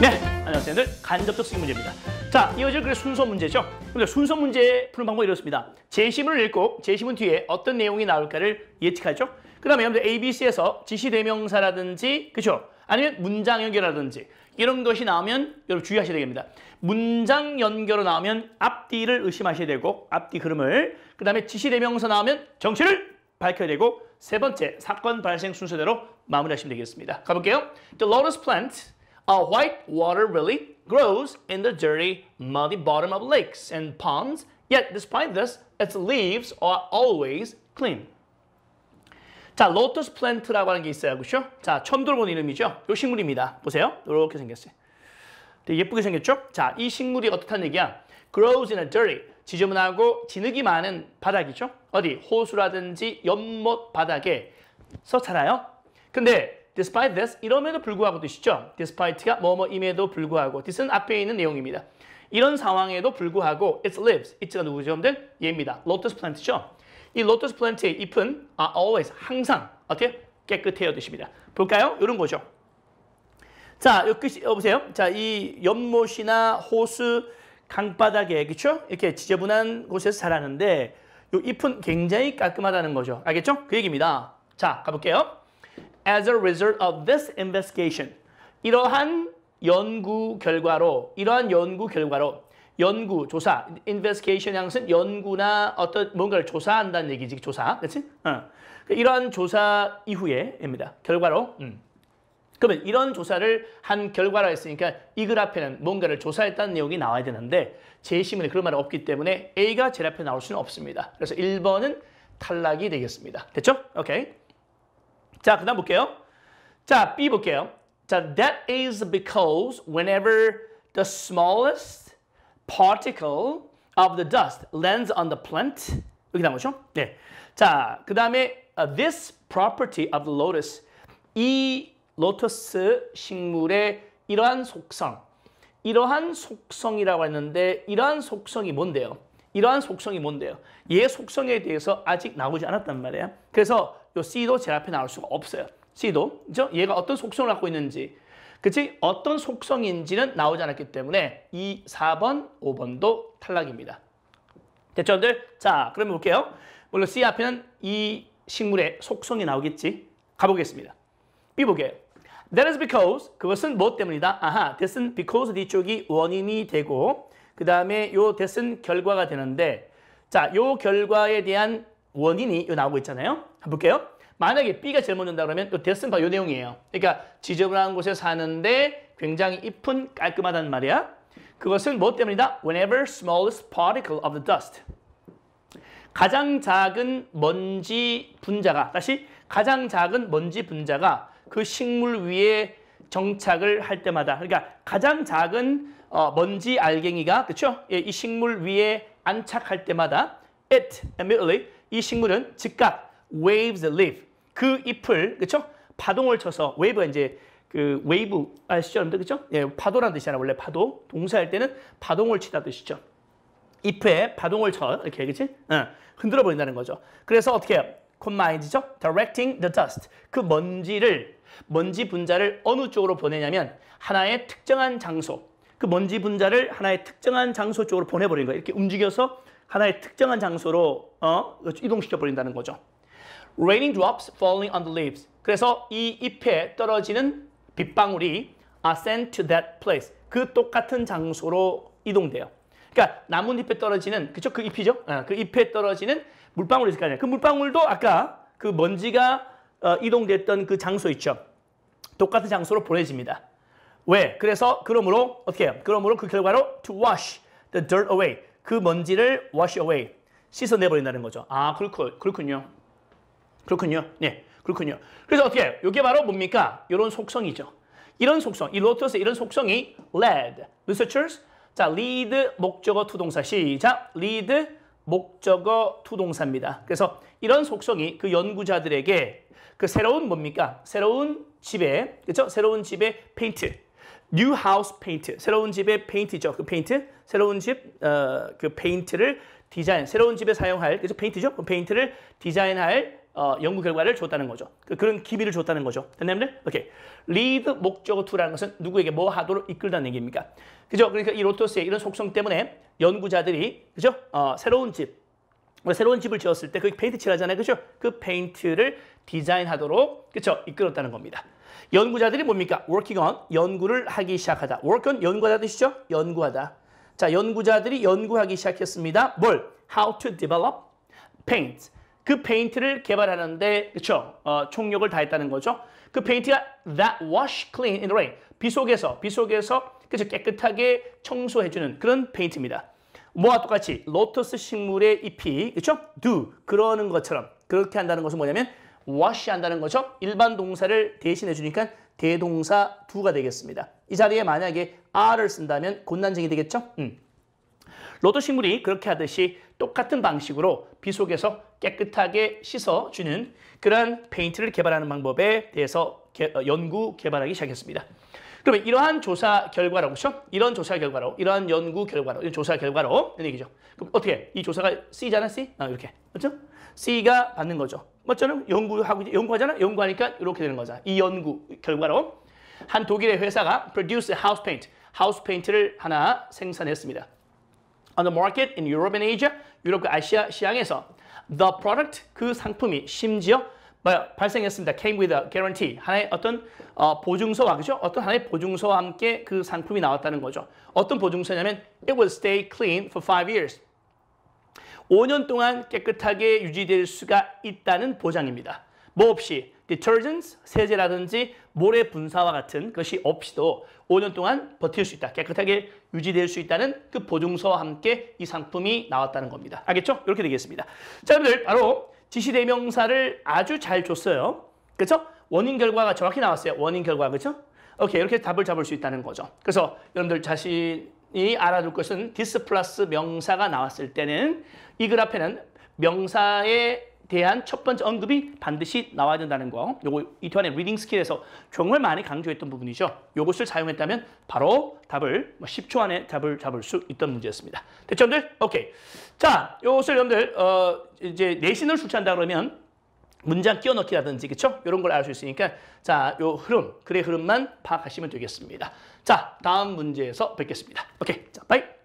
네, 안녕하세요. 들 간접적 쓰기 문제입니다. 자, 이어질 그 순서 문제죠. 근데 순서 문제 푸는 방법이 이렇습니다. 제시문을 읽고 제시문 뒤에 어떤 내용이 나올까를 예측하죠. 그 다음에 여러분들 ABC에서 지시대명사라든지 그죠? 아니면 문장 연결이라든지 이런 것이 나오면 여러분 주의하셔야 됩니다. 문장 연결로 나오면 앞뒤를 의심하셔야 되고 앞뒤 흐름을 그 다음에 지시대명사 나오면 정체를 밝혀야 되고 세 번째 사건 발생 순서대로 마무리하시면 되겠습니다. 가볼게요. The lotus plant u white water really grows in the dirty, muddy bottom of lakes and ponds, yet despite this, its leaves are always clean. 자, lotus plant라고 하는 게 있어요. 그렇죠? 자, 처음 본 이름이죠? 요 식물입니다. 보세요. 이렇게 생겼어요. 되게 예쁘게 생겼죠? 자, 이 식물이 어떻다는 얘기야? grows in a dirty, 지저분하고 진흙이 많은 바닥이죠? 어디? 호수라든지 연못 바닥에서 자라요. 근데 despite this, 이럼에도 불구하고 뜻이죠. despite가 뭐뭐임에도 불구하고 this은 앞에 있는 내용입니다. 이런 상황에도 불구하고 it lives, it가 누구죠? 여러분들? 얘입니다. lotus plant죠. 이 lotus plant의 잎은 are always, 항상 어떻게? 깨끗해요 뜻입니다. 볼까요? 이런 거죠. 자, 여기 어, 보세요. 자, 이 연못이나 호수, 강바닥에, 그렇죠? 이렇게 지저분한 곳에서 자라는데 이 잎은 굉장히 깔끔하다는 거죠. 알겠죠? 그 얘기입니다. 자, 가볼게요. as a result of this investigation. 이러한 연구 결과로, 이러한 연구 결과로 연구, 조사, investigation 양은 연구나 어떤 뭔가를 조사한다는 얘기지, 조사, 그렇지? 어. 그 이러한 조사 이후에입니다. 결과로. 음. 그러면 이런 조사를 한 결과라 했으니까 이 글앞에는 뭔가를 조사했다는 내용이 나와야 되는데 제시문에 그런 말이 없기 때문에 A가 제일 앞에 나올 수는 없습니다. 그래서 1번은 탈락이 되겠습니다. 됐죠? 오케이. 자, 그 다음 볼게요. 자, B 볼게요. 자, that is because whenever the smallest particle of the dust lands on the plant. 여기 나오죠? 네. 자, 그 다음에 uh, this property of the lotus. 이 로터스 식물의 이러한 속성, 이러한 속성이라고 했는데 이러한 속성이 뭔데요? 이러한 속성이 뭔데요? 얘 속성에 대해서 아직 나오지 않았단 말이에요. 그래서 요 C도 제 앞에 나올 수가 없어요. C도. 그죠? 얘가 어떤 속성을 갖고 있는지. 그치? 어떤 속성인지는 나오지 않았기 때문에 2, 4번, 5번도 탈락입니다. 됐죠, 여러분들? 자, 그러면 볼게요. 물론 C 앞에는 이 식물의 속성이 나오겠지. 가보겠습니다. B 보게요. That is because, 그것은 뭐 때문이다? 아하, that은 because 뒤쪽이 원인이 되고 그 다음에 요 that은 결과가 되는데 자, 요 결과에 대한 원인이 요 나오고 있잖아요. 한번 볼게요. 만약에 B가 제일 먼저다 그러면 또 데스는 바로이 내용이에요. 그러니까 지저분한 곳에 사는데 굉장히 이쁜 깔끔하다는 말이야. 그것은 무엇 뭐 때문이다? Whenever smallest particle of the dust. 가장 작은 먼지 분자가 다시 가장 작은 먼지 분자가 그 식물 위에 정착을 할 때마다 그러니까 가장 작은 어, 먼지 알갱이가 그렇죠? 예, 이 식물 위에 안착할 때마다 it immediately 이 식물은 즉각 waves leave. 그 잎을 그렇죠? 파동을 쳐서 wave가 이제 그 웨이브 아시죠? 그러분들 그죠? 예, 파도란 뜻이잖아요. 원래 파도. 동사할 때는 파동을 치다 뜻이죠. 잎에 파동을 쳐. 이렇게 그지? 어, 예, 흔들어 버린다는 거죠. 그래서 어떻게 해요? 콘마인드죠? directing the dust. 그 먼지를 먼지 분자를 어느 쪽으로 보내냐면 하나의 특정한 장소. 그 먼지 분자를 하나의 특정한 장소 쪽으로 보내버린 거예요. 이렇게 움직여서 하나의 특정한 장소로 어, 이동시켜 버린다는 거죠. raining drops falling on the leaves. 그래서 이 잎에 떨어지는 빗방울이 are sent to that place. 그 똑같은 장소로 이동돼요. 그러니까 나뭇잎에 떨어지는 그쵸 그 잎이죠. 아, 그 잎에 떨어지는 물방울이 있을 거 아니에요. 그 물방울도 아까 그 먼지가 어, 이동됐던 그 장소 있죠. 똑같은 장소로 보내집니다. 왜? 그래서 그러므로 어떻게 해요? 그러므로 그 결과로 to wash the dirt away. 그 먼지를 wash away. 씻어내버린다는 거죠. 아 그렇군요. 그렇군요. 네, 그렇군요. 그래서 어떻게 해요? 이게 바로 뭡니까? 이런 속성이죠. 이런 속성, 이 로터스의 이런 속성이 led, researchers, 자, lead 목적어 투동사 시작, lead 목적어 투동사입니다. 그래서 이런 속성이 그 연구자들에게 그 새로운 뭡니까? 새로운 집에, 그렇죠? 새로운 집에 페인트, new house paint, 새로운 집에 페인트죠. 그 페인트, 새로운 집, 어, 그 페인트를 디자인, 새로운 집에 사용할, 그래서 페인트죠? 그 페인트를 디자인할 어, 연구 결과를 줬다는 거죠. 그, 그런 기비를 줬다는 거죠. 됐나요? 오케이. lead 목적어 투라는 것은 누구에게 뭐 하도록 이끌다는 얘기입니까? 그죠? 그러니까 이 로토스의 이런 속성 때문에 연구자들이 그죠? 어, 새로운 집, 뭐 새로운 집을 지었을 때 그 페인트 칠하잖아요. 그죠? 그 페인트를 디자인하도록 그죠 이끌었다는 겁니다. 연구자들이 뭡니까? working on 연구를 하기 시작하다. work on 연구하다 뜻이죠? 연구하다. 자, 연구자들이 연구하기 시작했습니다. 뭘? how to develop paint 그 페인트를 개발하는데 그쵸 어, 총력을 다했다는 거죠. 그 페인트가 that wash clean in the rain 비 속에서 비 속에서 그쵸 깨끗하게 청소해주는 그런 페인트입니다. 뭐와 똑같이 로터스 식물의 잎이 그쵸 do 그러는 것처럼 그렇게 한다는 것은 뭐냐면 wash 한다는 거죠. 일반 동사를 대신해 주니까 대동사 두가 되겠습니다. 이 자리에 만약에 a r e 쓴다면 곤란쟁이 되겠죠? 음. 로터 식물이 그렇게 하듯이 똑같은 방식으로 비 속에서 깨끗하게 씻어주는 그러한 페인트를 개발하는 방법에 대해서 개, 어, 연구 개발하기 시작했습니다. 그러면 이러한 조사 결과라고 그죠 이런 조사 결과로 이러한 연구 결과로 이런 조사 결과로 이런 얘기죠. 그럼 어떻게 이 조사가 C잖아 C? 아, 이렇게 맞죠? C가 받는 거죠. 맞잖아 연구하고 연구하잖아? 연구하니까 이렇게 되는 거죠이 연구 결과로 한 독일의 회사가 produce a house paint, house paint를 하나 생산했습니다. On the market in Europe and Asia, 유럽과 아시아 시장에서 the product 그 상품이 심지어 발생했습니다. came with a guarantee. 하나의 어떤 어, 보증서와 그죠? 어떤 하나의 보증서와 함께 그 상품이 나왔다는 거죠. 어떤 보증서냐면 it will stay clean for five years. 5년 동안 깨끗하게 유지될 수가 있다는 보장입니다. 뭐 없이 detergents, 세제라든지 모래 분사와 같은 것이 없이도 5년 동안 버틸 수 있다. 깨끗하게 유지될 수 있다는 그 보증서와 함께 이 상품이 나왔다는 겁니다. 알겠죠? 이렇게 되겠습니다. 자, 여러분들 바로 지시대명사를 아주 잘 줬어요. 그렇죠? 원인 결과가 정확히 나왔어요. 원인 결과, 그렇죠? 오케이, 이렇게 답을 잡을 수 있다는 거죠. 그래서 여러분들 자신이 알아둘 것은 디스 플러스 명사가 나왔을 때는 이 글앞에는 명사의 대한 첫 번째 언급이 반드시 나와야 된다는 거. 요거 이토안의 리딩 스킬에서 정말 많이 강조했던 부분이죠. 요것을 사용했다면 바로 답을 뭐 10초 안에 답을 잡을 수 있던 문제였습니다. 됐죠, 여러분들? 오케이. 자, 요것을 여러분들 어 이제 내신을 출제한다 그러면 문장 끼워넣기라든지 그쵸? 이런 걸 알 수 있으니까 자, 요 흐름, 글의 흐름만 파악하시면 되겠습니다. 자, 다음 문제에서 뵙겠습니다. 오케이, 자, 바이.